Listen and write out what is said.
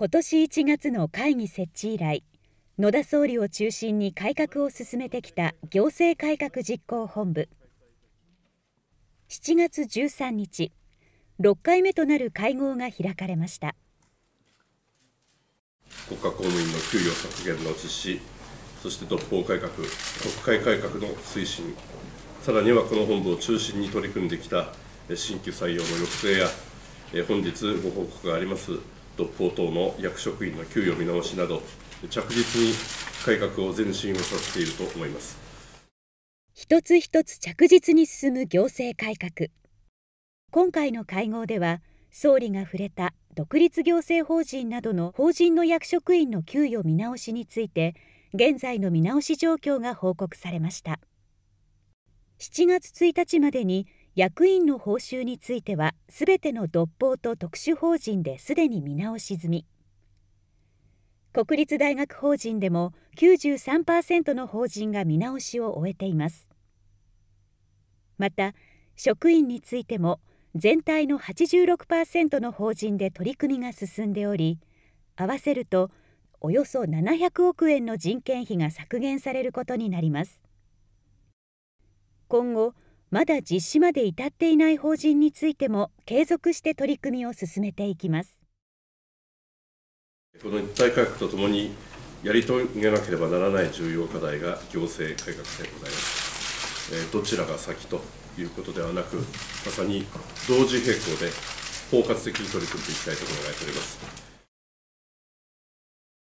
今年1月の会議設置以来野田総理を中心に改革を進めてきた行政改革実行本部7月13日6回目となる会合が開かれました国家公務員の給与削減の実施そして独法改革国会改革の推進さらにはこの本部を中心に取り組んできた新規採用の抑制や本日ご報告がありますと高等の役職員の給与見直しなど、着実に改革を前進をさせていると思います一つ一つ着実に進む行政改革今回の会合では総理が触れた独立行政法人などの法人の役職員の給与見直しについて現在の見直し状況が報告されました7月1日までに役員の報酬についてはすべての独法と特殊法人ですでに見直し済み国立大学法人でも93%の法人が見直しを終えていますまた職員についても全体の86%の法人で取り組みが進んでおり合わせるとおよそ700億円の人件費が削減されることになります今後まだ実施まで至っていない法人についても継続して取り組みを進めていきますこの一体改革とともにやり遂げなければならない重要課題が行政改革でございますどちらが先ということではなくまさに同時並行で包括的に取り組んでいきたいと考えております